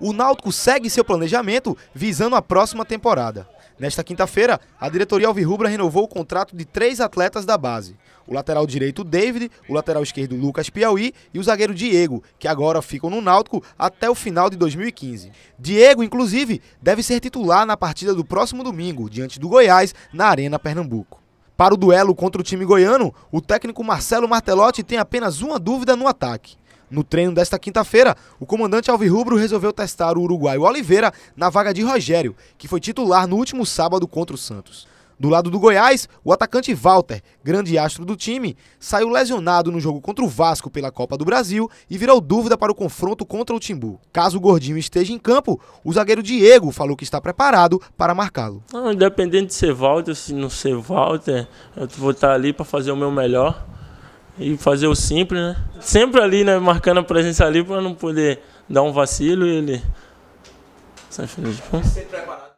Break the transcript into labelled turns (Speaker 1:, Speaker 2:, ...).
Speaker 1: o Náutico segue seu planejamento visando a próxima temporada. Nesta quinta-feira, a diretoria Alvirrubra renovou o contrato de três atletas da base. O lateral direito David, o lateral esquerdo Lucas Piauí e o zagueiro Diego, que agora ficam no Náutico até o final de 2015. Diego, inclusive, deve ser titular na partida do próximo domingo, diante do Goiás, na Arena Pernambuco. Para o duelo contra o time goiano, o técnico Marcelo Martelotti tem apenas uma dúvida no ataque. No treino desta quinta-feira, o comandante Alvirrubro resolveu testar o uruguaio Oliveira na vaga de Rogério, que foi titular no último sábado contra o Santos. Do lado do Goiás, o atacante Walter, grande astro do time, saiu lesionado no jogo contra o Vasco pela Copa do Brasil e virou dúvida para o confronto contra o Timbu. Caso o Gordinho esteja em campo, o zagueiro Diego falou que está preparado para marcá-lo.
Speaker 2: Ah, independente de ser Walter, se não ser Walter, eu vou estar ali para fazer o meu melhor e fazer o simples, né? Sempre ali, né? Marcando a presença ali para não poder dar um vacilo e ele. Sai feliz. Sempre preparado.